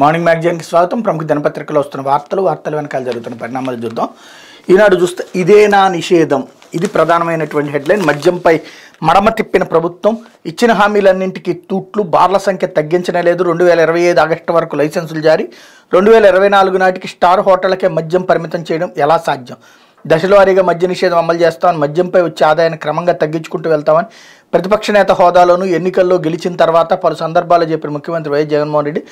morning మ్యాగజైన్కి స్వాగతం ప్రముఖ దినపత్రికలో వస్తున్న వార్తలు వార్తల వెనకాల జరుగుతున్న పరిణామాలు చూద్దాం ఈనాడు చూస్తే ఇదే నా నిషేధం ఇది ప్రధానమైనటువంటి హెడ్లైన్ మద్యంపై మడమ తిప్పిన ప్రభుత్వం ఇచ్చిన హామీలన్నింటికి తూట్లు బార్ల సంఖ్య లేదు రెండు వేల ఇరవై ఐదు ఆగస్టు వరకు లైసెన్సులు జారీ రెండు వేల ఇరవై నాలుగు నాటికి స్టార్ హోటళ్లకే మద్యం పరిమితం చేయడం ఎలా సాధ్యం దశలవారీగా మద్య నిషేధం అమలు చేస్తామని మద్యంపై వచ్చే ఆదాయాన్ని క్రమంగా తగ్గించుకుంటూ వెళ్తామని ప్రతిపక్ష నేత హోదాలోనూ ఎన్నికల్లో గెలిచిన తర్వాత పలు సందర్భాలు చెప్పిన ముఖ్యమంత్రి వైఎస్ జగన్మోహన్ రెడ్డి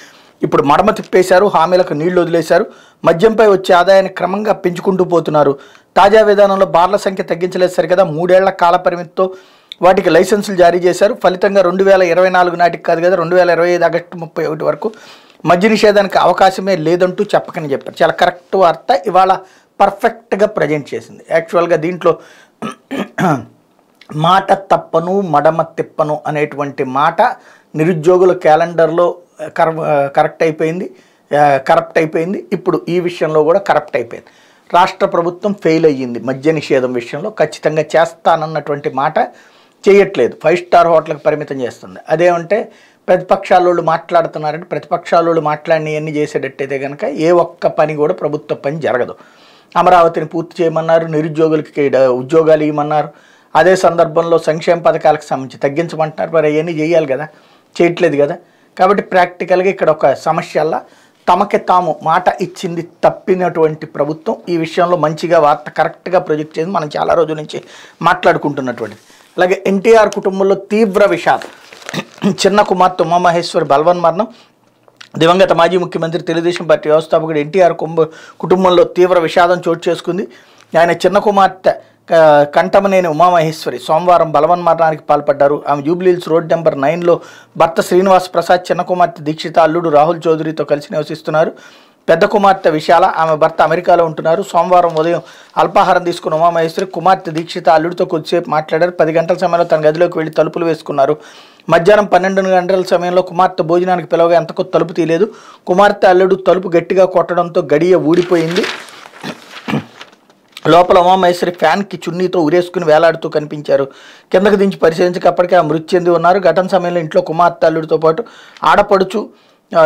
ఇప్పుడు మడమ తిప్పేశారు హామీలకు నీళ్లు వదిలేశారు మద్యంపై వచ్చే ఆదాయాన్ని క్రమంగా పెంచుకుంటూ పోతున్నారు తాజా విధానంలో బార్ల సంఖ్య తగ్గించలేదు సరి కదా మూడేళ్ల కాల పరిమితితో వాటికి లైసెన్సులు జారీ చేశారు ఫలితంగా రెండు వేల ఇరవై నాలుగు నాటికి కాదు కదా రెండు వేల ఇరవై ఐదు ఆగస్టు ముప్పై ఒకటి వరకు మద్య నిషేధానికి అవకాశమే లేదంటూ చెప్పకని చెప్పారు చాలా కరెక్ట్ వార్త ఇవాళ పర్ఫెక్ట్గా ప్రజెంట్ చేసింది యాక్చువల్గా దీంట్లో మాట తప్పను మడమ తిప్పను అనేటువంటి మాట నిరుద్యోగుల క్యాలెండర్లో కర కరెక్ట్ అయిపోయింది కరప్ట్ అయిపోయింది ఇప్పుడు ఈ విషయంలో కూడా కరప్ట్ అయిపోయింది రాష్ట్ర ప్రభుత్వం ఫెయిల్ అయ్యింది మద్య నిషేధం విషయంలో ఖచ్చితంగా చేస్తానన్నటువంటి మాట చేయట్లేదు ఫైవ్ స్టార్ హోటల్కి పరిమితం చేస్తుంది అదేమంటే ప్రతిపక్షాలు మాట్లాడుతున్నారంటే ప్రతిపక్షాలు మాట్లాడినవన్నీ చేసేటట్టయితే కనుక ఏ ఒక్క పని కూడా ప్రభుత్వ పని జరగదు అమరావతిని పూర్తి చేయమన్నారు నిరుద్యోగులకి ఉద్యోగాలు ఇవ్వమన్నారు అదే సందర్భంలో సంక్షేమ పథకాలకు సంబంధించి తగ్గించమంటున్నారు మరి అవన్నీ చేయాలి కదా చేయట్లేదు కదా కాబట్టి ప్రాక్టికల్గా ఇక్కడ ఒక సమస్యల్లా తమకి తాము మాట ఇచ్చింది తప్పినటువంటి ప్రభుత్వం ఈ విషయంలో మంచిగా వార్త కరెక్ట్గా ప్రొజెక్ట్ చేసి మనం చాలా రోజుల నుంచి మాట్లాడుకుంటున్నటువంటిది అలాగే ఎన్టీఆర్ కుటుంబంలో తీవ్ర విషాదం చిన్న కుమార్తె ఉమామహేశ్వరి బలవన్ మరణం దివంగత మాజీ ముఖ్యమంత్రి తెలుగుదేశం పార్టీ వ్యవస్థాపకుడు ఎన్టీఆర్ కుటుంబంలో తీవ్ర విషాదం చోటు చేసుకుంది ఆయన చిన్న కుమార్తె కంటమనేని ఉమామహేశ్వరి సోమవారం బలవన్మరణానికి పాల్పడ్డారు ఆమె జూబ్లీహిల్స్ రోడ్ నెంబర్ నైన్లో భర్త శ్రీనివాస్ ప్రసాద్ చిన్న కుమార్తె దీక్షిత అల్లుడు రాహుల్ చౌదరితో కలిసి నివసిస్తున్నారు పెద్ద కుమార్తె విశాల ఆమె భర్త అమెరికాలో ఉంటున్నారు సోమవారం ఉదయం అల్పాహారం తీసుకున్న ఉమామహేశ్వరి కుమార్తె దీక్షిత అల్లుడితో కొద్దిసేపు మాట్లాడారు పది గంటల సమయంలో తన గదిలోకి వెళ్ళి తలుపులు వేసుకున్నారు మధ్యాహ్నం పన్నెండు గంటల సమయంలో కుమార్తె భోజనానికి పిలవగా ఎంతకో తలుపు తీయలేదు కుమార్తె అల్లుడు తలుపు గట్టిగా కొట్టడంతో గడియ ఊడిపోయింది లోపల ఉమామహేశ్వరి ఫ్యాన్కి చున్నీతో ఉరేసుకుని వేలాడుతూ కనిపించారు కిందకు దించి పరిశీలించక అప్పటికే మృతి చెంది ఉన్నారు ఘటన సమయంలో ఇంట్లో కుమార్తె అల్లుడితో పాటు ఆడపడుచు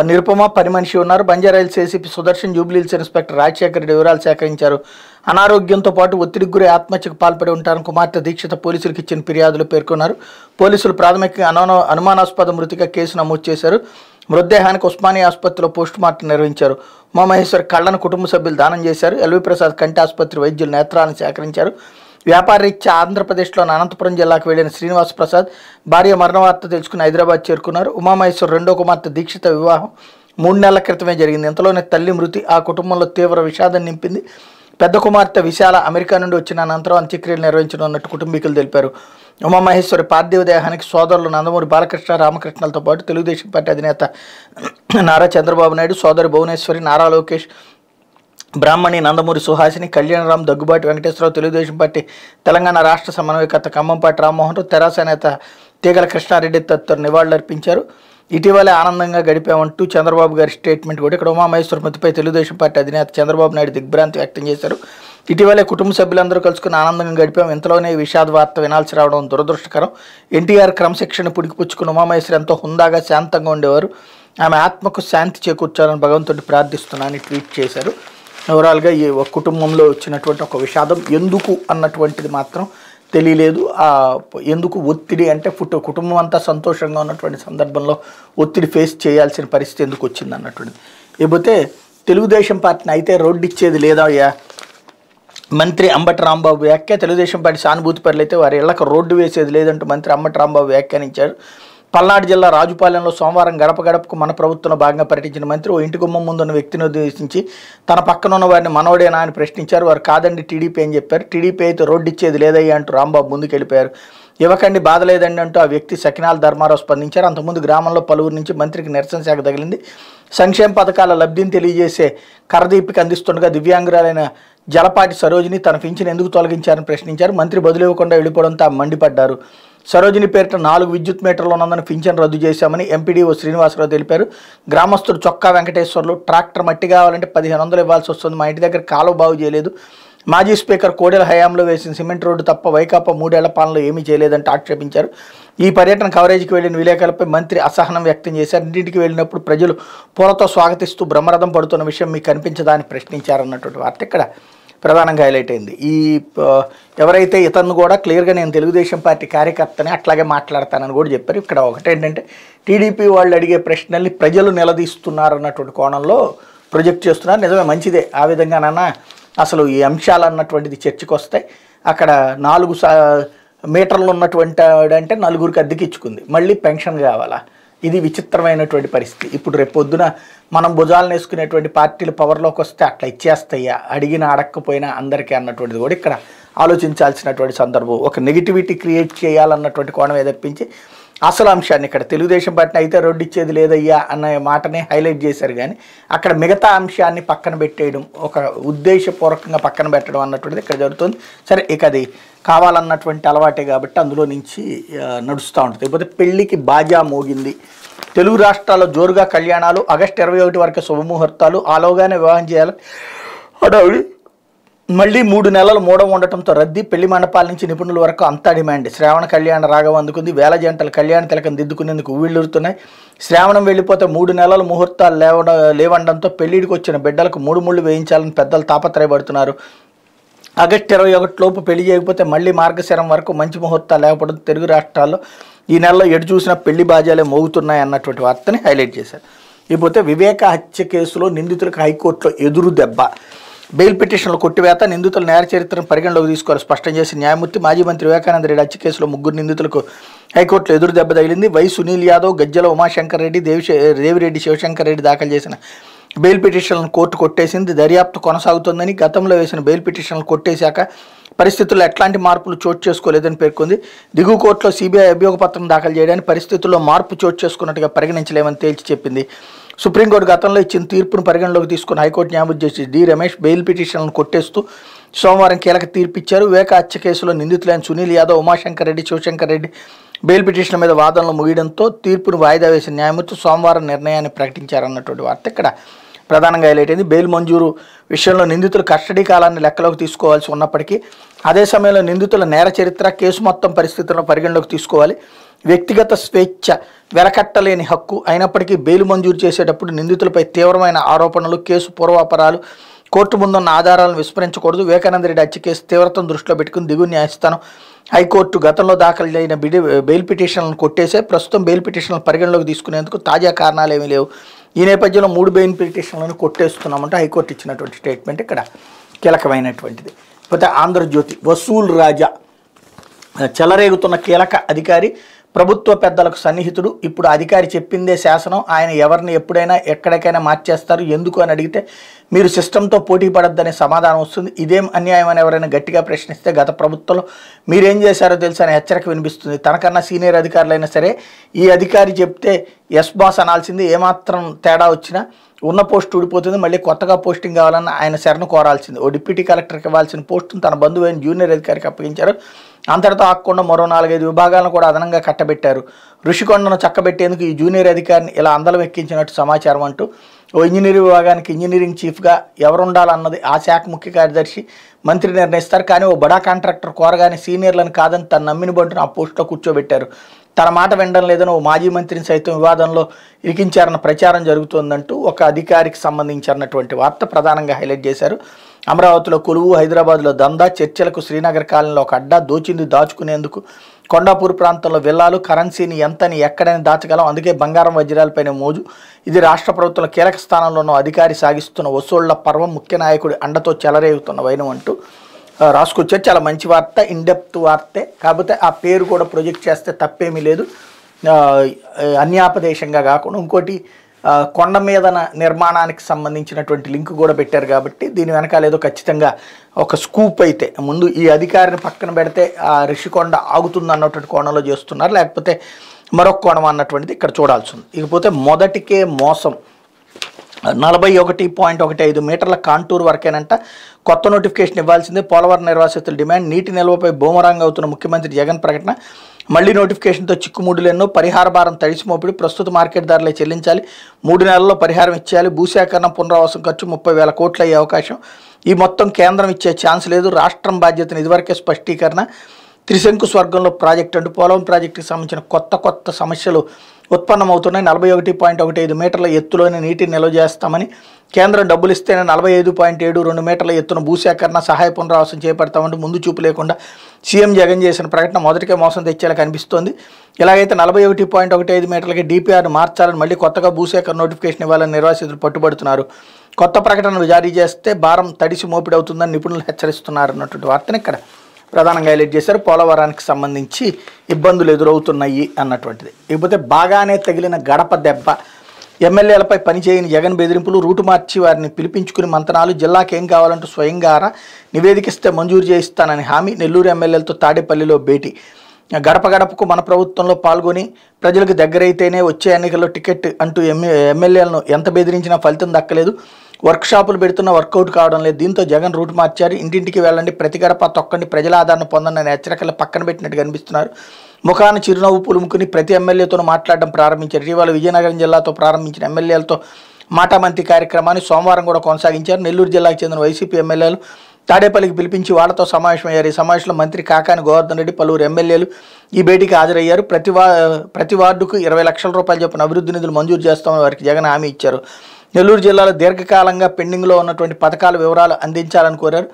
నిరుపమ పని మనిషి ఉన్నారు బంజారాయిల్స్ ఏసీపీ సుదర్శన్ జూబ్లీల్స్ ఇన్స్పెక్టర్ రాజశేఖర్ రెడ్డి వివరాలు సేకరించారు అనారోగ్యంతో పాటు ఒత్తిడికి గురి ఆత్మహత్యకు పాల్పడి ఉంటారని కుమార్తె దీక్షిత పోలీసులకు ఇచ్చిన ఫిర్యాదులు పేర్కొన్నారు పోలీసులు ప్రాథమికంగా అనుమానాస్పద మృతిగా కేసు నమోదు చేశారు మృతదేహానికి ఉస్మానియా ఆసుపత్రిలో పోస్టుమార్టం నిర్వహించారు ఉమామహేశ్వర్ కళ్లను కుటుంబ సభ్యులు దానం చేశారు ఎల్వి ప్రసాద్ కంటి ఆసుపత్రి వైద్యులు నేత్రాలను సేకరించారు వ్యాపారరీత్యా ఆంధ్రప్రదేశ్లోని అనంతపురం జిల్లాకు వెళ్లిన శ్రీనివాస ప్రసాద్ భార్య మరణ వార్త తెలుసుకుని హైదరాబాద్ చేరుకున్నారు ఉమామహేశ్వర్ రెండో కుమార్తె దీక్షిత వివాహం మూడు నెలల క్రితమే జరిగింది ఇంతలోనే తల్లి మృతి ఆ కుటుంబంలో తీవ్ర విషాదం నింపింది పెద్ద కుమార్తె విశాల అమెరికా నుండి వచ్చిన అనంతరం అంత్యక్రియలు నిర్వహించనున్నట్టు కుటుంబీకులు తెలిపారు ఉమామహేశ్వరి పార్థివ దేహానికి సోదరులు నందమూరి బాలకృష్ణ రామకృష్ణలతో పాటు తెలుగుదేశం పార్టీ అధినేత నారా చంద్రబాబు నాయుడు సోదరి భువనేశ్వరి నారా లోకేష్ బ్రాహ్మణి నందమూరి సుహాసిని కళ్యాణరామ్ దగ్గుబాటి వెంకటేశ్వరరావు తెలుగుదేశం పార్టీ తెలంగాణ రాష్ట్ర సమన్వయకర్త ఖమ్మంపాటి రామ్మోహన్ రావు తెరాస నేత తీగల కృష్ణారెడ్డి తదితరులు నివాళులర్పించారు ఇటీవలే ఆనందంగా గడిపామంటూ చంద్రబాబు గారి స్టేట్మెంట్ కూడా ఇక్కడ ఉమామహేశ్వర మృతిపై తెలుగుదేశం పార్టీ అధినేత చంద్రబాబు నాయుడు దిగ్భ్రాంతి వ్యక్తం చేశారు ఇటీవలే కుటుంబ సభ్యులందరూ కలుసుకుని ఆనందంగా గడిపాం ఇంతలోనే విషాద వార్త వినాల్సి రావడం దురదృష్టకరం ఎన్టీఆర్ క్రమశిక్షణ పుడికిపుచ్చుకుని ఉమామహేశ్వరి ఎంతో హుందాగా శాంతంగా ఉండేవారు ఆమె ఆత్మకు శాంతి చేకూర్చాలని భగవంతుడిని ప్రార్థిస్తున్నానని ట్వీట్ చేశారు ఓవరాల్గా ఈ కుటుంబంలో వచ్చినటువంటి ఒక విషాదం ఎందుకు అన్నటువంటిది మాత్రం తెలియలేదు ఎందుకు ఒత్తిడి అంటే ఫుట్ కుటుంబం అంతా సంతోషంగా ఉన్నటువంటి సందర్భంలో ఒత్తిడి ఫేస్ చేయాల్సిన పరిస్థితి ఎందుకు వచ్చింది అన్నటువంటిది ఇకపోతే తెలుగుదేశం పార్టీని అయితే రోడ్డు ఇచ్చేది లేదా మంత్రి అంబటి రాంబాబు వ్యాఖ్య తెలుగుదేశం పార్టీ సానుభూతి పరులైతే వారి ఇళ్లకు రోడ్డు వేసేది లేదంటూ మంత్రి అంబటి రాంబాబు వ్యాఖ్యానించారు పల్నాడు జిల్లా రాజుపాలెంలో సోమవారం గడప గడపకు మన ప్రభుత్వంలో భాగంగా పర్యటించిన మంత్రి ఓ ఇంటి గుమ్మం ముందున్న వ్యక్తిని ఉద్దేశించి తన పక్కన ఉన్న వారిని మనవడేనా అని ప్రశ్నించారు వారు కాదండి టీడీపీ అని చెప్పారు టీడీపీ అయితే రోడ్డు ఇచ్చేది లేదయ్యా అంటూ రాంబాబు ముందుకెళ్ళిపోయారు ఇవ్వకండి బాధ లేదండి అంటూ ఆ వ్యక్తి సకినాల ధర్మారావు స్పందించారు అంతకుముందు గ్రామంలో పలువురు నుంచి మంత్రికి నిరసన శాఖ తగిలింది సంక్షేమ పథకాల లబ్ధిని తెలియజేసే కరదీపికి అందిస్తుండగా దివ్యాంగురాలైన జలపాటి సరోజిని తన పింఛను ఎందుకు తొలగించారని ప్రశ్నించారు మంత్రి బదులు ఇవ్వకుండా వెళ్ళిపోవడంతో మండిపడ్డారు సరోజిని పేరిట నాలుగు విద్యుత్ మీటర్లు ఉన్నందున పింఛన్ రద్దు చేశామని ఎంపీడీఓ శ్రీనివాసరావు తెలిపారు గ్రామస్తుడు చొక్కా వెంకటేశ్వర్లు ట్రాక్టర్ మట్టి కావాలంటే పదిహేను వందలు ఇవ్వాల్సి వస్తుంది మా ఇంటి దగ్గర కాలువ బాగు చేయలేదు మాజీ స్పీకర్ కోడెల హయాంలో వేసిన సిమెంట్ రోడ్డు తప్ప వైకాపా మూడేళ్ల పాలనలో ఏమీ చేయలేదంటూ ఆక్షేపించారు ఈ పర్యటన కవరేజీకి వెళ్లిన విలేకరులపై మంత్రి అసహనం వ్యక్తం చేశారు ఇంటింటికి వెళ్ళినప్పుడు ప్రజలు పూలతో స్వాగతిస్తూ బ్రహ్మరథం పడుతున్న విషయం మీకు కనిపించదా అని ప్రశ్నించారన్నటువంటి వార్త ఇక్కడ ప్రధానంగా హైలైట్ అయింది ఈ ఎవరైతే ఇతను కూడా క్లియర్గా నేను తెలుగుదేశం పార్టీ కార్యకర్తని అట్లాగే మాట్లాడతానని కూడా చెప్పారు ఇక్కడ ఒకటేంటంటే టీడీపీ వాళ్ళు అడిగే ప్రశ్నల్ని ప్రజలు నిలదీస్తున్నారు అన్నటువంటి కోణంలో ప్రొజెక్ట్ చేస్తున్నారు నిజమే మంచిదే ఆ విధంగానన్నా అసలు ఈ అంశాలు అన్నటువంటిది చర్చకు వస్తాయి అక్కడ నాలుగు సా మీటర్లు ఉన్నటువంటి అంటే నలుగురికి అద్దెకి ఇచ్చుకుంది మళ్ళీ పెన్షన్ కావాలా ఇది విచిత్రమైనటువంటి పరిస్థితి ఇప్పుడు రేపొద్దున మనం భుజాలు వేసుకునేటువంటి పార్టీలు పవర్లోకి వస్తే అట్లా ఇచ్చేస్తాయా అడిగిన అడక్కపోయినా అందరికీ అన్నటువంటిది కూడా ఇక్కడ ఆలోచించాల్సినటువంటి సందర్భం ఒక నెగిటివిటీ క్రియేట్ చేయాలన్నటువంటి కోణమే తప్పించి అసలు అంశాన్ని ఇక్కడ తెలుగుదేశం పార్టీ అయితే రోడ్డు ఇచ్చేది లేదయ్యా అన్న మాటనే హైలైట్ చేశారు కానీ అక్కడ మిగతా అంశాన్ని పక్కన పెట్టేయడం ఒక ఉద్దేశపూర్వకంగా పక్కన పెట్టడం అన్నటువంటిది ఇక్కడ జరుగుతుంది సరే ఇక అది కావాలన్నటువంటి అలవాటే కాబట్టి అందులో నుంచి నడుస్తూ ఉంటుంది లేకపోతే పెళ్ళికి బాజా మోగింది తెలుగు రాష్ట్రాల్లో జోరుగా కళ్యాణాలు ఆగస్టు ఇరవై ఒకటి వరకు శుభముహూర్తాలు ఆలోగానే వివాహం చేయాలి అడవి మళ్ళీ మూడు నెలలు మూడం ఉండటంతో రద్దీ పెళ్లి మండపాల నుంచి నిపుణుల వరకు అంతా డిమాండ్ శ్రావణ కళ్యాణ రాగం అందుకుంది వేల జంటలు కళ్యాణ తిలకం దిద్దుకునేందుకు ఊళ్ళురుతున్నాయి శ్రావణం వెళ్ళిపోతే మూడు నెలల ముహూర్తాలు లేవ లేవండంతో పెళ్లిడికి వచ్చిన బిడ్డలకు మూడు ముళ్ళు వేయించాలని పెద్దలు తాపత్రయపడుతున్నారు ఆగస్టు ఇరవై ఒకటిలోపు పెళ్లి చేయకపోతే మళ్ళీ మార్గశిరం వరకు మంచి ముహూర్తాలు లేకపోవడం తెలుగు రాష్ట్రాల్లో ఈ నెలలో ఎటు చూసిన పెళ్లి బాజాలే మోగుతున్నాయి అన్నటువంటి వార్తని హైలైట్ చేశారు ఇకపోతే వివేక హత్య కేసులో నిందితులకు హైకోర్టులో ఎదురు దెబ్బ బెయిల్ పిటిషన్లు కొట్టివేత నిందితుల న్యాయ చరిత్రను పరిగణలోకి తీసుకోవాలి స్పష్టం చేసి న్యాయమూర్తి మాజీ మంత్రి వివేకానంద రెడ్డి హత్య కేసులో ముగ్గురు నిందితులకు హైకోర్టులో ఎదురు దెబ్బ తగిలింది వై సునీల్ యాదవ్ గజ్జల ఉమాశంకర్ రెడ్డి దేవి దేవిరెడ్డి శివశంకర్ రెడ్డి దాఖలు చేసిన బెయిల్ పిటిషన్లను కోర్టు కొట్టేసింది దర్యాప్తు కొనసాగుతోందని గతంలో వేసిన బెయిల్ పిటిషన్లు కొట్టేశాక పరిస్థితుల్లో ఎట్లాంటి మార్పులు చోటు చేసుకోలేదని పేర్కొంది దిగువ కోర్టులో సిబిఐ అభియోగపత్రం పత్రం దాఖలు చేయడానికి పరిస్థితుల్లో మార్పు చోటు చేసుకున్నట్టుగా పరిగణించలేమని తేల్చి చెప్పింది సుప్రీంకోర్టు గతంలో ఇచ్చిన తీర్పును పరిగణలోకి తీసుకున్న హైకోర్టు న్యాయమూర్తి జస్టిస్ డి రమేష్ బెయిల్ పిటిషన్లను కొట్టేస్తూ సోమవారం కీలక తీర్పిచ్చారు వివేక హత్య కేసులో నిందితులైన సునీల్ యాదవ్ ఉమాశంకర్ రెడ్డి శివశంకర్ రెడ్డి బెయిల్ పిటిషన్ మీద వాదనలు ముగియడంతో తీర్పును వాయిదా వేసిన న్యాయమూర్తి సోమవారం నిర్ణయాన్ని ప్రకటించారన్నటువంటి వార్త ఇక్కడ ప్రధానంగా హైలైట్ అయింది బెయిల్ మంజూరు విషయంలో నిందితులు కస్టడీ కాలాన్ని లెక్కలోకి తీసుకోవాల్సి ఉన్నప్పటికీ అదే సమయంలో నిందితుల నేర చరిత్ర కేసు మొత్తం పరిస్థితులను పరిగణలోకి తీసుకోవాలి వ్యక్తిగత స్వేచ్ఛ వెలకట్టలేని హక్కు అయినప్పటికీ బెయిల్ మంజూరు చేసేటప్పుడు నిందితులపై తీవ్రమైన ఆరోపణలు కేసు పూర్వాపరాలు కోర్టు ముందున్న ఆధారాలను విస్మరించకూడదు వివేకానందరెడ్డి హత్య కేసు తీవ్రతను దృష్టిలో పెట్టుకుని దిగువ న్యాయస్థానం హైకోర్టు గతంలో దాఖలు అయిన బిడి బెయిల్ పిటిషన్లను కొట్టేసే ప్రస్తుతం బెయిల్ పిటిషన్లను పరిగణలోకి తీసుకునేందుకు తాజా కారణాలు ఏమీ లేవు ఈ నేపథ్యంలో మూడు బెయిన్ పిటిషన్లను కొట్టేస్తున్నామంటే హైకోర్టు ఇచ్చినటువంటి స్టేట్మెంట్ ఇక్కడ కీలకమైనటువంటిది లేకపోతే ఆంధ్రజ్యోతి వసూల్ రాజా చెలరేగుతున్న కీలక అధికారి ప్రభుత్వ పెద్దలకు సన్నిహితుడు ఇప్పుడు అధికారి చెప్పిందే శాసనం ఆయన ఎవరిని ఎప్పుడైనా ఎక్కడికైనా మార్చేస్తారు ఎందుకు అని అడిగితే మీరు సిస్టంతో పోటీ పడొద్దనే సమాధానం వస్తుంది ఇదేం అన్యాయం అని ఎవరైనా గట్టిగా ప్రశ్నిస్తే గత ప్రభుత్వంలో మీరేం చేశారో తెలుసు అనే హెచ్చరిక వినిపిస్తుంది తనకన్నా సీనియర్ అధికారులైనా సరే ఈ అధికారి చెప్తే ఎస్ బాస్ అనాల్సింది ఏమాత్రం తేడా వచ్చినా ఉన్న పోస్ట్ ఊడిపోతుంది మళ్ళీ కొత్తగా పోస్టింగ్ కావాలన్న ఆయన శరణ కోరాల్సింది ఓ డిప్యూటీ కలెక్టర్కి ఇవ్వాల్సిన పోస్టును తన బంధువైన జూనియర్ అధికారికి అప్పగించారు అంతటితో ఆకుండా మరో నాలుగైదు విభాగాలను కూడా అదనంగా కట్టబెట్టారు ఋషికొండను చక్కబెట్టేందుకు ఈ జూనియర్ అధికారిని ఇలా అందలం ఎక్కించినట్టు సమాచారం అంటూ ఓ ఇంజనీరింగ్ విభాగానికి ఇంజనీరింగ్ చీఫ్గా ఎవరుండాలన్నది ఆ శాఖ ముఖ్య కార్యదర్శి మంత్రి నిర్ణయిస్తారు కానీ ఓ బడా కాంట్రాక్టర్ కోరగానే సీనియర్లను కాదని తను నమ్మిన బంటును ఆ పోస్టులో కూర్చోబెట్టారు తన మాట వినడం లేదని ఓ మాజీ మంత్రిని సైతం వివాదంలో ఇరికించారన్న ప్రచారం జరుగుతోందంటూ ఒక అధికారికి సంబంధించినటువంటి వార్త ప్రధానంగా హైలైట్ చేశారు అమరావతిలో కొలువు హైదరాబాద్లో దందా చర్చలకు శ్రీనగర్ కాలంలో ఒక అడ్డా దోచింది దాచుకునేందుకు కొండాపూర్ ప్రాంతంలో విల్లాలు కరెన్సీని ఎంతని ఎక్కడని దాచగలం అందుకే బంగారం వజ్రాలపైన మోజు ఇది రాష్ట్ర ప్రభుత్వం కీలక స్థానంలో ఉన్న అధికారి సాగిస్తున్న వసూళ్ల పర్వం ముఖ్య నాయకుడి అండతో చెలరేగుతున్న వైనం అంటూ రాసుకొచ్చారు చాలా మంచి వార్త ఇన్డెప్త్ వార్తే కాకపోతే ఆ పేరు కూడా ప్రొజెక్ట్ చేస్తే తప్పేమీ లేదు అన్యాపదేశంగా కాకుండా ఇంకోటి కొండ మీద నిర్మాణానికి సంబంధించినటువంటి లింక్ కూడా పెట్టారు కాబట్టి దీని వెనకాల ఏదో ఖచ్చితంగా ఒక స్కూప్ అయితే ముందు ఈ అధికారిని పక్కన పెడితే ఆ రిషికొండ ఆగుతుంది అన్నటువంటి కోణంలో చేస్తున్నారు లేకపోతే మరొక కోణం అన్నటువంటిది ఇక్కడ చూడాల్సి ఉంది ఇకపోతే మొదటికే మోసం నలభై ఒకటి పాయింట్ ఒకటి ఐదు మీటర్ల కాంటూర్ వరకేనంట కొత్త నోటిఫికేషన్ ఇవ్వాల్సిందే పోలవరం నిర్వాసితుల డిమాండ్ నీటి నిల్వపై బూమరాంగ్ అవుతున్న ముఖ్యమంత్రి జగన్ ప్రకటన మళ్లీ నోటిఫికేషన్తో చిక్కుముడులు ఎన్నో పరిహార భారం తడిసి మోపిడి ప్రస్తుత మార్కెట్ ధరలే చెల్లించాలి మూడు నెలల్లో పరిహారం ఇచ్చేయాలి భూసేకరణ పునరావాసం ఖర్చు ముప్పై వేల కోట్లు అయ్యే అవకాశం ఈ మొత్తం కేంద్రం ఇచ్చే ఛాన్స్ లేదు రాష్ట్రం బాధ్యతను ఇదివరకే స్పష్టీకరణ త్రిశంకు స్వర్గంలో ప్రాజెక్ట్ అంటూ పోలవరం ప్రాజెక్టుకి సంబంధించిన కొత్త కొత్త సమస్యలు ఉత్పన్నమవుతున్నాయి నలభై ఒకటి పాయింట్ ఒకటి ఐదు మీటర్ల ఎత్తులోనే నీటిని నిల్వ చేస్తామని కేంద్రం డబ్బులు ఇస్తేనే నలభై ఐదు పాయింట్ ఏడు రెండు మీటర్ల ఎత్తున భూసేకరణ సహాయ పునరావాసం చేపడతామంటూ ముందు చూపు లేకుండా సీఎం జగన్ చేసిన ప్రకటన మొదటికే మోసం తెచ్చేలా కనిపిస్తోంది ఇలాగైతే నలభై ఒకటి పాయింట్ ఒకటి ఐదు మీటర్లకి డిపిఆర్ను మార్చాలని మళ్ళీ కొత్తగా భూసేకరణ నోటిఫికేషన్ ఇవ్వాలని నిర్వాసితులు పట్టుబడుతున్నారు కొత్త ప్రకటనలు జారీ చేస్తే భారం తడిసి మోపిడవుతుందని నిపుణులు హెచ్చరిస్తున్నారు అన్నటువంటి వార్తను ఇక్కడ ప్రధానంగా హైలైట్ చేశారు పోలవరానికి సంబంధించి ఇబ్బందులు ఎదురవుతున్నాయి అన్నటువంటిది ఇకపోతే బాగానే తగిలిన గడప దెబ్బ ఎమ్మెల్యేలపై పనిచేయని జగన్ బెదిరింపులు రూటు మార్చి వారిని పిలిపించుకుని మంతనాలు జిల్లాకు ఏం కావాలంటూ స్వయంగా నివేదికిస్తే మంజూరు చేయిస్తానని హామీ నెల్లూరు ఎమ్మెల్యేలతో తాడేపల్లిలో భేటీ గడప గడపకు మన ప్రభుత్వంలో పాల్గొని ప్రజలకు దగ్గరైతేనే వచ్చే ఎన్నికల్లో టికెట్ అంటూ ఎమ్మె ఎమ్మెల్యేలను ఎంత బెదిరించినా ఫలితం దక్కలేదు వర్క్ షాపులు పెడుతున్న వర్కౌట్ కావడం లేదు దీంతో జగన్ రూట్ మార్చారు ఇంటింటికి వెళ్ళండి ప్రతి గడప తొక్కండి ప్రజల ఆదరణ పొందనని హెచ్చరికలు పక్కన పెట్టినట్టు కనిపిస్తున్నారు ముఖాన చిరునవ్వు పులుముకుని ప్రతి ఎమ్మెల్యేతోనూ మాట్లాడడం ప్రారంభించారు ఇటీవల విజయనగరం జిల్లాతో ప్రారంభించిన ఎమ్మెల్యేలతో మాటామంతి కార్యక్రమాన్ని సోమవారం కూడా కొనసాగించారు నెల్లూరు జిల్లాకు చెందిన వైసీపీ ఎమ్మెల్యేలు తాడేపల్లికి పిలిపించి వాళ్లతో సమావేశమయ్యారు ఈ సమావేశంలో మంత్రి కాకాని గోవర్ధన్ రెడ్డి పలువురు ఎమ్మెల్యేలు ఈ భేటీకి హాజరయ్యారు ప్రతి వా ప్రతి వార్డుకు ఇరవై లక్షల రూపాయలు చొప్పున అభివృద్ధి నిధులు మంజూరు చేస్తామని వారికి జగన్ హామీ ఇచ్చారు నెల్లూరు జిల్లాలో దీర్ఘకాలంగా పెండింగ్లో ఉన్నటువంటి పథకాల వివరాలు అందించాలని కోరారు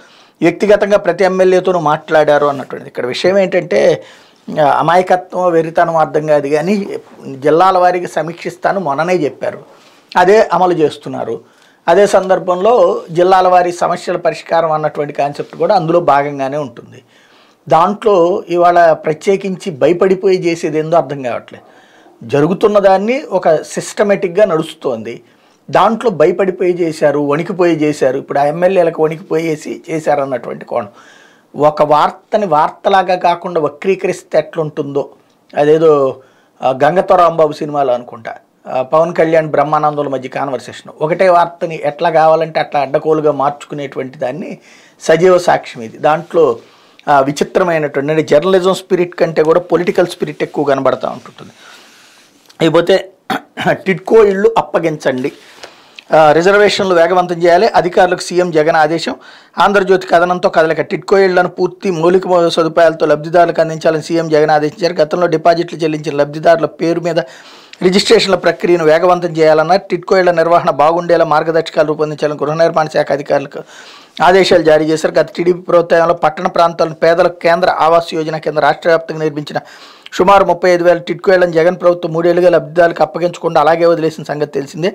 వ్యక్తిగతంగా ప్రతి ఎమ్మెల్యేతోనూ మాట్లాడారు అన్నటువంటిది ఇక్కడ విషయం ఏంటంటే అమాయకత్వం వెరితనం అర్థం కాదు కానీ జిల్లాల వారికి సమీక్షిస్తాను మొన్ననే చెప్పారు అదే అమలు చేస్తున్నారు అదే సందర్భంలో జిల్లాల వారి సమస్యల పరిష్కారం అన్నటువంటి కాన్సెప్ట్ కూడా అందులో భాగంగానే ఉంటుంది దాంట్లో ఇవాళ ప్రత్యేకించి భయపడిపోయి చేసేది ఏందో అర్థం కావట్లేదు జరుగుతున్న దాన్ని ఒక సిస్టమేటిక్గా నడుస్తోంది దాంట్లో భయపడిపోయి చేశారు వణికిపోయి చేశారు ఇప్పుడు ఆ ఎమ్మెల్యేలకు వణికిపోయేసి చేశారు అన్నటువంటి కోణం ఒక వార్తని వార్తలాగా కాకుండా వక్రీకరిస్తే ఎట్లుంటుందో అదేదో గంగతో రాంబాబు సినిమాలో అనుకుంటా పవన్ కళ్యాణ్ బ్రహ్మానందుల మధ్య కాన్వర్సేషన్ ఒకటే వార్తని ఎట్లా కావాలంటే అట్లా అడ్డకోలుగా మార్చుకునేటువంటి దాన్ని సజీవ సాక్ష్యం ఇది దాంట్లో విచిత్రమైనటువంటి జర్నలిజం స్పిరిట్ కంటే కూడా పొలిటికల్ స్పిరిట్ ఎక్కువ కనబడతా ఉంటుంటుంది అయిపోతే టిడ్కో ఇళ్ళు అప్పగించండి రిజర్వేషన్లు వేగవంతం చేయాలి అధికారులకు సీఎం జగన్ ఆదేశం ఆంధ్రజ్యోతి కథనంతో కదలిక టిట్కో ఇళ్లను పూర్తి మౌలిక సదుపాయాలతో లబ్ధిదారులకు అందించాలని సీఎం జగన్ ఆదేశించారు గతంలో డిపాజిట్లు చెల్లించిన లబ్ధిదారుల పేరు మీద రిజిస్ట్రేషన్ల ప్రక్రియను వేగవంతం చేయాలన్నారు టిట్కో ఇళ్ల నిర్వహణ బాగుండేలా మార్గదర్శకాలు రూపొందించాలని గృహ నిర్మాణ శాఖ అధికారులకు ఆదేశాలు జారీ చేశారు గత టీడీపీ ప్రభుత్వంలో పట్టణ ప్రాంతాలను పేదల కేంద్ర ఆవాస్ యోజన కింద రాష్ట్ర వ్యాప్తంగా నిర్మించిన సుమారు ముప్పై ఐదు వేల టిట్కోయలను జగన్ ప్రభుత్వం మూడేళ్లుగా లబ్ధిదారులకు అప్పగించకుండా అలాగే వదిలేసిన సంగతి తెలిసిందే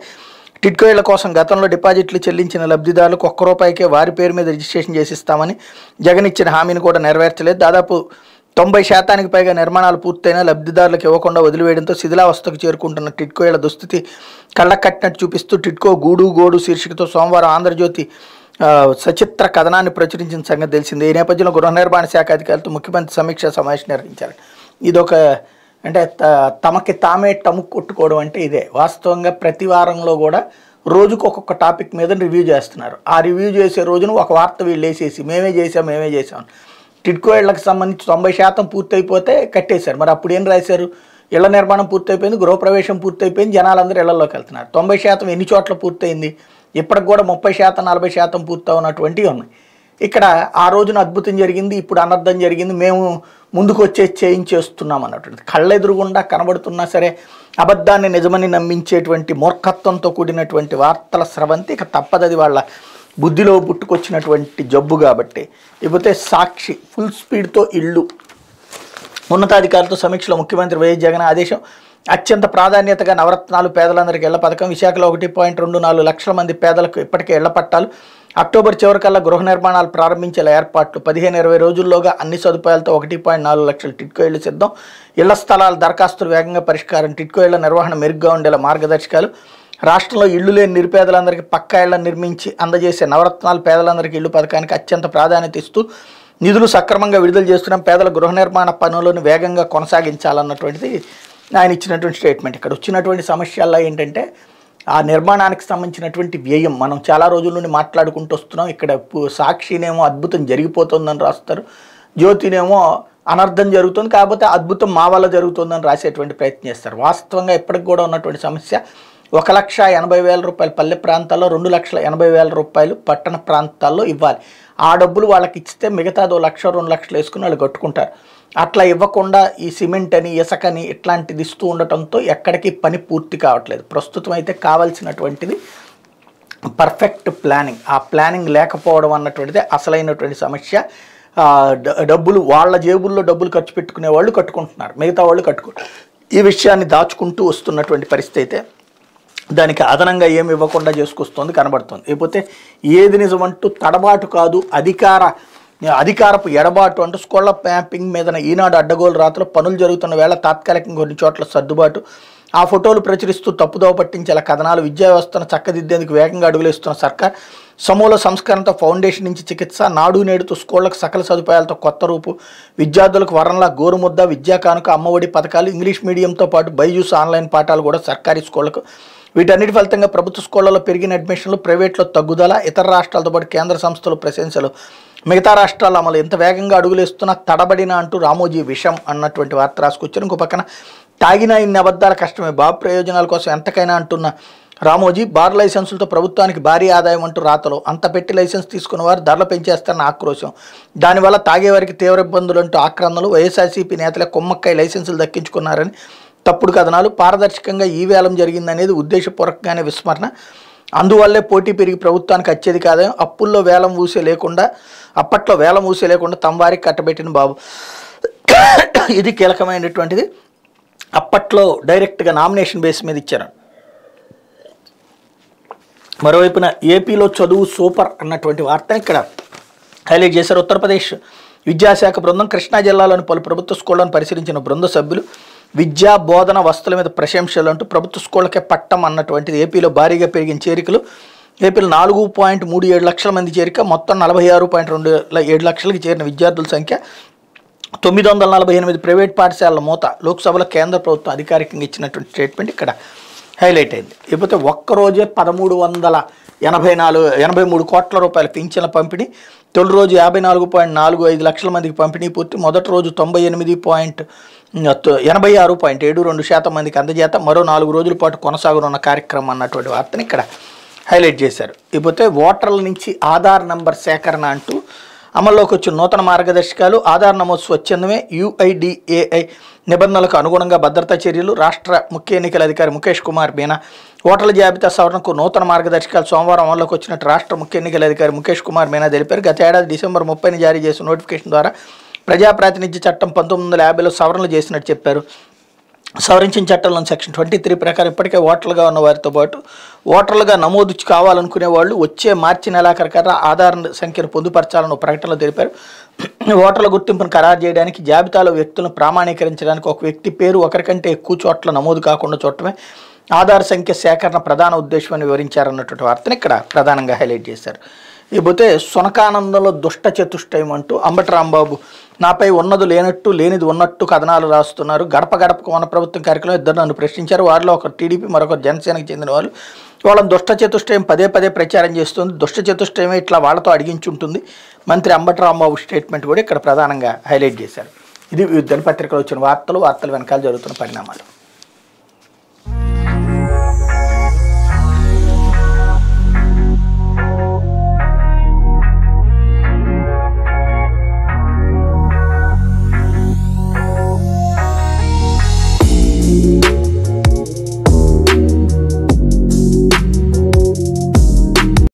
టిట్కోయల కోసం గతంలో డిపాజిట్లు చెల్లించిన లబ్ధిదారులకు ఒక్క రూపాయికే వారి పేరు మీద రిజిస్ట్రేషన్ చేసిస్తామని జగన్ ఇచ్చిన హామీని కూడా నెరవేర్చలేదు దాదాపు తొంభై శాతానికి పైగా నిర్మాణాలు పూర్తయినా లబ్ధిదారులకు ఇవ్వకుండా వదిలివేయడంతో శిథిలావస్థకు చేరుకుంటున్న టిట్కోయల దుస్థితి కళ్ళకట్టినట్టు చూపిస్తూ టిట్కో గూడు గోడు శీర్షికతో సోమవారం ఆంధ్రజ్యోతి సచిత్ర కథనాన్ని ప్రచురించిన సంగతి తెలిసింది ఈ నేపథ్యంలో గృహ నిర్మాణ శాఖ అధికారులతో ముఖ్యమంత్రి సమీక్ష సమావేశం నిర్వహించారు ఇదొక అంటే తమకి తామే టముక్ కొట్టుకోవడం అంటే ఇదే వాస్తవంగా ప్రతి వారంలో కూడా రోజుకు ఒక్కొక్క టాపిక్ మీద రివ్యూ చేస్తున్నారు ఆ రివ్యూ చేసే రోజున ఒక వార్త వీళ్ళు వేసేసి మేమే చేసాం మేమే చేసాం టిడ్కో ఇళ్లకు సంబంధించి తొంభై శాతం పూర్తయిపోతే కట్టేశారు మరి అప్పుడు ఏం రాశారు ఇళ్ల నిర్మాణం పూర్తయిపోయింది గృహప్రవేశం పూర్తయిపోయింది జనాలందరూ ఇళ్లలోకి వెళ్తున్నారు తొంభై శాతం ఎన్ని చోట్ల పూర్తయింది ఇప్పటికి కూడా ముప్పై శాతం నలభై శాతం పూర్తవున్నటువంటివి ఉన్నాయి ఇక్కడ ఆ రోజున అద్భుతం జరిగింది ఇప్పుడు అనర్థం జరిగింది మేము ముందుకు వచ్చే చేయించేస్తున్నాం అన్నటువంటిది కళ్ళెదురుగుండా కనబడుతున్నా సరే అబద్ధాన్ని నిజమని నమ్మించేటువంటి మూర్ఖత్వంతో కూడినటువంటి వార్తల స్రవంతి ఇక తప్పదది వాళ్ళ బుద్ధిలో పుట్టుకొచ్చినటువంటి జబ్బు కాబట్టి ఇకపోతే సాక్షి ఫుల్ స్పీడ్తో ఇళ్ళు ఉన్నతాధికారులతో సమీక్షలో ముఖ్యమంత్రి వైఎస్ జగన్ ఆదేశం అత్యంత ప్రాధాన్యతగా నవరత్నాలు పేదలందరికీ ఇళ్ల పథకం విశాఖలో ఒకటి పాయింట్ రెండు నాలుగు లక్షల మంది పేదలకు ఇప్పటికే ఇళ్ల పట్టాలు అక్టోబర్ చివరికల్లా గృహ నిర్మాణాలు ప్రారంభించేలా ఏర్పాట్లు పదిహేను ఇరవై రోజుల్లోగా అన్ని సదుపాయాలతో ఒకటి పాయింట్ నాలుగు లక్షల టిట్కో ఇళ్లు సిద్ధం ఇళ్ల స్థలాల దరఖాస్తులు వేగంగా పరిష్కారం టిట్కో ఇళ్ల నిర్వహణ మెరుగ్గా ఉండేలా మార్గదర్శకాలు రాష్ట్రంలో ఇళ్లు లేని నిరుపేదలందరికీ పక్కా ఇళ్లను నిర్మించి అందజేసే నవరత్నాలు పేదలందరికీ ఇల్లు పథకానికి అత్యంత ప్రాధాన్యత ఇస్తూ నిధులు సక్రమంగా విడుదల చేస్తున్నాం పేదల గృహ నిర్మాణ పనులను వేగంగా కొనసాగించాలన్నటువంటిది ఆయన ఇచ్చినటువంటి స్టేట్మెంట్ ఇక్కడ వచ్చినటువంటి సమస్యల్లో ఏంటంటే ఆ నిర్మాణానికి సంబంధించినటువంటి వ్యయం మనం చాలా రోజుల నుండి మాట్లాడుకుంటూ వస్తున్నాం ఇక్కడ సాక్షినేమో అద్భుతం జరిగిపోతుందని రాస్తారు జ్యోతినేమో అనర్థం జరుగుతుంది కాకపోతే అద్భుతం మా వల్ల జరుగుతుందని రాసేటువంటి ప్రయత్నం చేస్తారు వాస్తవంగా ఇప్పటికి కూడా ఉన్నటువంటి సమస్య ఒక లక్ష ఎనభై వేల రూపాయలు పల్లె ప్రాంతాల్లో రెండు లక్షల ఎనభై వేల రూపాయలు పట్టణ ప్రాంతాల్లో ఇవ్వాలి ఆ డబ్బులు వాళ్ళకి ఇస్తే మిగతాదో లక్ష రెండు లక్షలు వేసుకుని వాళ్ళు కట్టుకుంటారు అట్లా ఇవ్వకుండా ఈ సిమెంట్ అని ఇసకని ఇట్లాంటిది ఇస్తూ ఉండటంతో ఎక్కడికి పని పూర్తి కావట్లేదు ప్రస్తుతం అయితే కావాల్సినటువంటిది పర్ఫెక్ట్ ప్లానింగ్ ఆ ప్లానింగ్ లేకపోవడం అన్నటువంటిది అసలైనటువంటి సమస్య డబ్బులు వాళ్ళ జేబుల్లో డబ్బులు ఖర్చు పెట్టుకునే వాళ్ళు కట్టుకుంటున్నారు మిగతా వాళ్ళు కట్టుకుంటు ఈ విషయాన్ని దాచుకుంటూ వస్తున్నటువంటి పరిస్థితి అయితే దానికి అదనంగా ఏమి ఇవ్వకుండా చేసుకొస్తుంది కనబడుతుంది లేకపోతే ఏది నిజమంటూ తడబాటు కాదు అధికార అధికారపు ఎడబాటు అంటూ స్కూళ్ల మ్యాపింగ్ మీద ఈనాడు అడ్డగోలు రాతలో పనులు జరుగుతున్న వేళ తాత్కాలికంగా కొన్ని చోట్ల సర్దుబాటు ఆ ఫోటోలు ప్రచురిస్తూ తప్పుదోవ పట్టించేలా కథనాలు విద్యా వ్యవస్థను చక్కదిద్దేందుకు వేగంగా అడుగులేస్తున్న సర్కార్ సమూల సంస్కరణతో ఫౌండేషన్ నుంచి చికిత్స నాడు నేడుతో స్కూళ్లకు సకల సదుపాయాలతో కొత్త రూపు విద్యార్థులకు వరంలా గోరుముద్ద విద్యా కానుక అమ్మఒడి పథకాలు ఇంగ్లీష్ మీడియంతో పాటు బైజూస్ ఆన్లైన్ పాఠాలు కూడా సర్కారీ స్కూళ్లకు వీటన్నిటి ఫలితంగా ప్రభుత్వ స్కూళ్లలో పెరిగిన అడ్మిషన్లు ప్రైవేట్లో తగ్గుదల ఇతర రాష్ట్రాలతో పాటు కేంద్ర సంస్థలు ప్రశంసలు మిగతా రాష్ట్రాల అమలు ఎంత వేగంగా అడుగులేస్తున్నా తడబడిన అంటూ రామోజీ విషం అన్నటువంటి వార్త రాసుకొచ్చారు ఇంకో పక్కన తాగిన ఇన్ని అబద్ధాల కష్టమే బాబు ప్రయోజనాల కోసం ఎంతకైనా అంటున్న రామోజీ బార్ లైసెన్సులతో ప్రభుత్వానికి భారీ ఆదాయం అంటూ రాతలు అంత పెట్టి లైసెన్స్ తీసుకున్న వారు ధరలు పెంచేస్తారన్న ఆక్రోశం దానివల్ల తాగేవారికి తీవ్ర ఇబ్బందులు అంటూ ఆక్రందనలు వైఎస్ఆర్సీపీ నేతలే కొమ్మక్కాయ లైసెన్సులు దక్కించుకున్నారని తప్పుడు కథనాలు పారదర్శకంగా ఈ వేలం జరిగిందనేది ఉద్దేశపూర్వకంగానే విస్మరణ అందువల్లే పోటీ పెరిగి ప్రభుత్వానికి అత్యధిక ఆదాయం అప్పుల్లో వేలం ఊసే లేకుండా అప్పట్లో వేల మూసే లేకుండా తమ కట్టబెట్టిన బాబు ఇది కీలకమైనటువంటిది అప్పట్లో డైరెక్ట్గా నామినేషన్ బేస్ మీద ఇచ్చారు మరోవైపున ఏపీలో చదువు సూపర్ అన్నటువంటి వార్తను ఇక్కడ హైలైట్ చేశారు ఉత్తరప్రదేశ్ విద్యాశాఖ బృందం కృష్ణా జిల్లాలోని పలు ప్రభుత్వ స్కూళ్లను పరిశీలించిన బృంద సభ్యులు విద్యా బోధన వస్తువుల మీద ప్రశంసలు అంటూ ప్రభుత్వ స్కూళ్ళకే పట్టం అన్నటువంటిది ఏపీలో భారీగా పెరిగిన చేరికలు ఏప్రిల్ నాలుగు పాయింట్ మూడు ఏడు లక్షల మంది చేరిక మొత్తం నలభై ఆరు పాయింట్ రెండు ఏడు లక్షలకు చేరిన విద్యార్థుల సంఖ్య తొమ్మిది వందల నలభై ఎనిమిది ప్రైవేట్ పాఠశాలల మూత లోక్సభలో కేంద్ర ప్రభుత్వం అధికారికంగా ఇచ్చినటువంటి స్టేట్మెంట్ ఇక్కడ హైలైట్ అయింది ఇకపోతే ఒక్కరోజే పదమూడు వందల ఎనభై నాలుగు ఎనభై మూడు కోట్ల రూపాయల పింఛన్ల పంపిణీ తొలి రోజు యాభై నాలుగు పాయింట్ నాలుగు ఐదు లక్షల మందికి పంపిణీ పూర్తి మొదటి రోజు తొంభై ఎనిమిది పాయింట్ ఎనభై ఆరు పాయింట్ ఏడు రెండు శాతం మందికి అందజేత మరో నాలుగు రోజుల పాటు కొనసాగనున్న కార్యక్రమం అన్నటువంటి వార్తను ఇక్కడ హైలైట్ చేశారు ఇకపోతే ఓటర్ల నుంచి ఆధార్ నంబర్ సేకరణ అంటూ అమల్లోకి వచ్చిన నూతన మార్గదర్శకాలు ఆధార్ నమోదు స్వచ్ఛందమే యుఐడిఏఐ నిబంధనలకు అనుగుణంగా భద్రతా చర్యలు రాష్ట్ర ముఖ్య ఎన్నికల అధికారి ముఖేష్ కుమార్ మీనా ఓటర్ల జాబితా సవరణకు నూతన మార్గదర్శకాలు సోమవారం అమల్లోకి వచ్చినట్టు రాష్ట్ర ముఖ్య ఎన్నికల అధికారి ముఖేష్ కుమార్ మీనా తెలిపారు గత ఏడాది డిసెంబర్ ముప్పైని జారీ చేసిన నోటిఫికేషన్ ద్వారా ప్రజాప్రాతినిధ్య చట్టం పంతొమ్మిది వందల యాభైలో సవరణలు చేసినట్టు చెప్పారు సవరించిన చట్టంలో సెక్షన్ ట్వంటీ త్రీ ప్రకారం ఇప్పటికే ఓటర్లుగా ఉన్న వారితో పాటు ఓటర్లుగా నమోదు కావాలనుకునే వాళ్ళు వచ్చే మార్చి నెలాఖరికల్లా ఆధార్ సంఖ్యను పొందుపరచాలని ప్రకటనలో తెలిపారు ఓటర్ల గుర్తింపును ఖరారు చేయడానికి జాబితాలో వ్యక్తులను ప్రామాణీకరించడానికి ఒక వ్యక్తి పేరు ఒకరికంటే ఎక్కువ చోట్ల నమోదు కాకుండా చూడటమే ఆధార్ సంఖ్య సేకరణ ప్రధాన ఉద్దేశం అని వివరించారన్నటువంటి వార్తను ఇక్కడ ప్రధానంగా హైలైట్ చేశారు ఇకపోతే సునకానందంలో దుష్ట చతుష్టయం అంటూ అంబటి రాంబాబు నాపై ఉన్నది లేనట్టు లేనిది ఉన్నట్టు కథనాలు రాస్తున్నారు గడప గడపకు మన ప్రభుత్వం కార్యక్రమం ఇద్దరు నన్ను ప్రశ్నించారు వారిలో ఒక టీడీపీ మరొకరు జనసేనకు చెందిన వాళ్ళు వాళ్ళని దుష్ట చతుష్టయం పదే పదే ప్రచారం చేస్తుంది దుష్ట చతుష్టయమే ఇట్లా వాళ్ళతో అడిగించుంటుంది మంత్రి అంబటి రాంబాబు స్టేట్మెంట్ కూడా ఇక్కడ ప్రధానంగా హైలైట్ చేశారు ఇది దినపత్రికలో వచ్చిన వార్తలు వార్తలు వెనకాల జరుగుతున్న పరిణామాలు